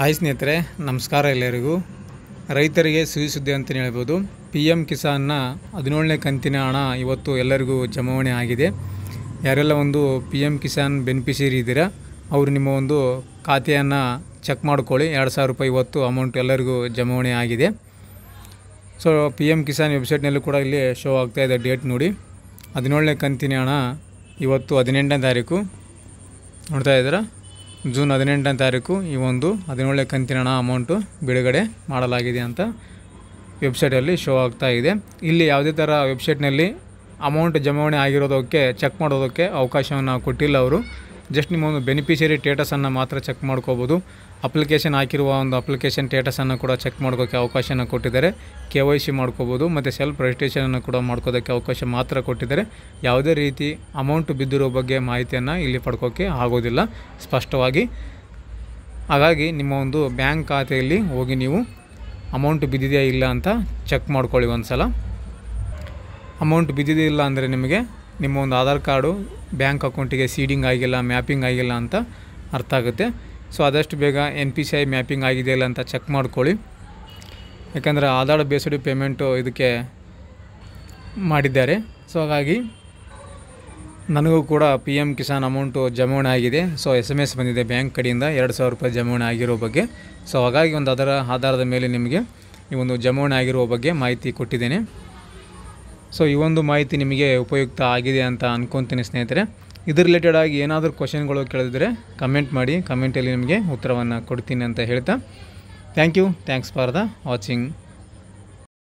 ಆಯ್ ಸ್ನೇಹಿತರೆ ನಮಸ್ಕಾರ ಎಲ್ಲರಿಗೂ ರೈತರಿಗೆ ಸಿಹಿ ಸುದ್ದಿ ಅಂತಲೇ ಹೇಳ್ಬೋದು ಪಿ ಎಮ್ ಕಿಸಾನ್ನ ಹದಿನೇಳನೇ ಕಂತಿನ ಹಣ ಇವತ್ತು ಎಲ್ಲರಿಗೂ ಜಮಾವಣೆ ಆಗಿದೆ ಯಾರೆಲ್ಲ ಒಂದು ಪಿ ಎಮ್ ಕಿಸಾನ್ ಬೆನಿಫಿಷರಿ ಇದ್ದೀರಾ ಅವರು ನಿಮ್ಮ ಒಂದು ಖಾತೆಯನ್ನು ಚೆಕ್ ಮಾಡ್ಕೊಳ್ಳಿ ಎರಡು ಸಾವಿರ ರೂಪಾಯಿ ಇವತ್ತು ಅಮೌಂಟ್ ಎಲ್ಲರಿಗೂ ಜಮಾವಣೆ ಆಗಿದೆ ಸೊ ಪಿ ಎಮ್ ಕಿಸಾನ್ ವೆಬ್ಸೈಟ್ನಲ್ಲೂ ಕೂಡ ಇಲ್ಲಿ ಶೋ ಆಗ್ತಾ ಇದೆ ಡೇಟ್ ನೋಡಿ ಹದಿನೇಳನೇ ಕಂತಿನ ಹಣ ಇವತ್ತು ಹದಿನೆಂಟನೇ ತಾರೀಕು ನೋಡ್ತಾ ಇದ್ದೀರಾ ಜೂನ್ ಹದಿನೆಂಟನೇ ತಾರೀಕು ಈ ಒಂದು ಹದಿನೇಳನೇ ಕಂತಿನ ಹಣ ಅಮೌಂಟು ಬಿಡುಗಡೆ ಮಾಡಲಾಗಿದೆ ಅಂತ ವೆಬ್ಸೈಟಲ್ಲಿ ಶೋ ಆಗ್ತಾ ಇದೆ ಇಲ್ಲಿ ಯಾವುದೇ ಥರ ವೆಬ್ಸೈಟ್ನಲ್ಲಿ ಅಮೌಂಟ್ ಜಮಾವಣೆ ಆಗಿರೋದಕ್ಕೆ ಚೆಕ್ ಮಾಡೋದಕ್ಕೆ ಅವಕಾಶವನ್ನು ಕೊಟ್ಟಿಲ್ಲ ಅವರು ಜಸ್ಟ್ ನಿಮ್ಮ ಒಂದು ಬೆನಿಫಿಷರಿ ಸ್ಟೇಟಸನ್ನು ಮಾತ್ರ ಚೆಕ್ ಮಾಡ್ಕೋಬೋದು ಅಪ್ಲಿಕೇಶನ್ ಹಾಕಿರುವ ಒಂದು ಅಪ್ಲಿಕೇಶನ್ ಸ್ಟೇಟಸನ್ನು ಕೂಡ ಚೆಕ್ ಮಾಡ್ಕೋಕ್ಕೆ ಅವಕಾಶನ ಕೊಟ್ಟಿದ್ದಾರೆ ಕೆ ವೈ ಸಿ ಮಾಡ್ಕೋಬೋದು ಮತ್ತು ಸೆಲ್ಫ್ ರಿಜಿಸ್ಟ್ರೇಷನನ್ನು ಕೂಡ ಮಾಡ್ಕೋದಕ್ಕೆ ಅವಕಾಶ ಮಾತ್ರ ಕೊಟ್ಟಿದ್ದಾರೆ ಯಾವುದೇ ರೀತಿ ಅಮೌಂಟ್ ಬಿದ್ದಿರೋ ಬಗ್ಗೆ ಮಾಹಿತಿಯನ್ನು ಇಲ್ಲಿ ಪಡ್ಕೋಕ್ಕೆ ಆಗೋದಿಲ್ಲ ಸ್ಪಷ್ಟವಾಗಿ ಹಾಗಾಗಿ ನಿಮ್ಮ ಒಂದು ಬ್ಯಾಂಕ್ ಖಾತೆಯಲ್ಲಿ ಹೋಗಿ ನೀವು ಅಮೌಂಟ್ ಬಿದ್ದಿದೆಯಾ ಇಲ್ಲ ಅಂತ ಚೆಕ್ ಮಾಡ್ಕೊಳ್ಳಿ ಒಂದು ಸಲ ಅಮೌಂಟ್ ಬಿದ್ದಿದೆಯಿಲ್ಲ ಅಂದರೆ ನಿಮಗೆ ನಿಮ್ಮ ಒಂದು ಆಧಾರ್ ಕಾರ್ಡು ಬ್ಯಾಂಕ್ ಅಕೌಂಟಿಗೆ ಸೀಡಿಂಗ್ ಆಗಿಲ್ಲ ಮ್ಯಾಪಿಂಗ್ ಆಗಿಲ್ಲ ಅಂತ ಅರ್ಥ ಆಗುತ್ತೆ ಸೊ ಆದಷ್ಟು ಬೇಗ N P C I mapping ಆಗಿದೆ ಇಲ್ಲ ಅಂತ ಚೆಕ್ ಮಾಡ್ಕೊಳ್ಳಿ ಯಾಕಂದರೆ ಆಧಾರ್ ಬೇಸಡಿ ಪೇಮೆಂಟು ಇದಕ್ಕೆ ಮಾಡಿದ್ದಾರೆ ಸೊ ಹಾಗಾಗಿ ನನಗೂ ಕೂಡ ಪಿ ಎಮ್ ಕಿಸಾನ್ ಅಮೌಂಟು ಜಮಾವಣೆ ಆಗಿದೆ ಸೊ ಎಸ್ ಎಮ್ ಎಸ್ ಬಂದಿದೆ ಬ್ಯಾಂಕ್ ಕಡೆಯಿಂದ ಎರಡು ಸಾವಿರ ರೂಪಾಯಿ ಜಮಾವಣೆ ಆಗಿರೋ ಬಗ್ಗೆ ಸೊ ಹಾಗಾಗಿ ಒಂದು ಅದರ ಆಧಾರದ ಮೇಲೆ ನಿಮಗೆ ಈ ಒಂದು ಜಮಾವಣೆ ಆಗಿರುವ ಬಗ್ಗೆ ಮಾಹಿತಿ ಕೊಟ್ಟಿದ್ದೇನೆ ಸೊ ಈ ಒಂದು ಮಾಹಿತಿ ನಿಮಗೆ ಉಪಯುಕ್ತ ಆಗಿದೆ ಅಂತ ಅಂದ್ಕೊತೀನಿ ಸ್ನೇಹಿತರೆ ಇದ್ರ ರಿಲೇಟೆಡ್ ಆಗಿ ಏನಾದರೂ ಕ್ವಶನ್ಗಳು ಕೇಳಿದರೆ ಕಮೆಂಟ್ ಮಾಡಿ ಕಮೆಂಟಲ್ಲಿ ನಿಮಗೆ ಉತ್ತರವನ್ನು ಕೊಡ್ತೀನಿ ಅಂತ ಹೇಳ್ತಾ thank you thanks for the watching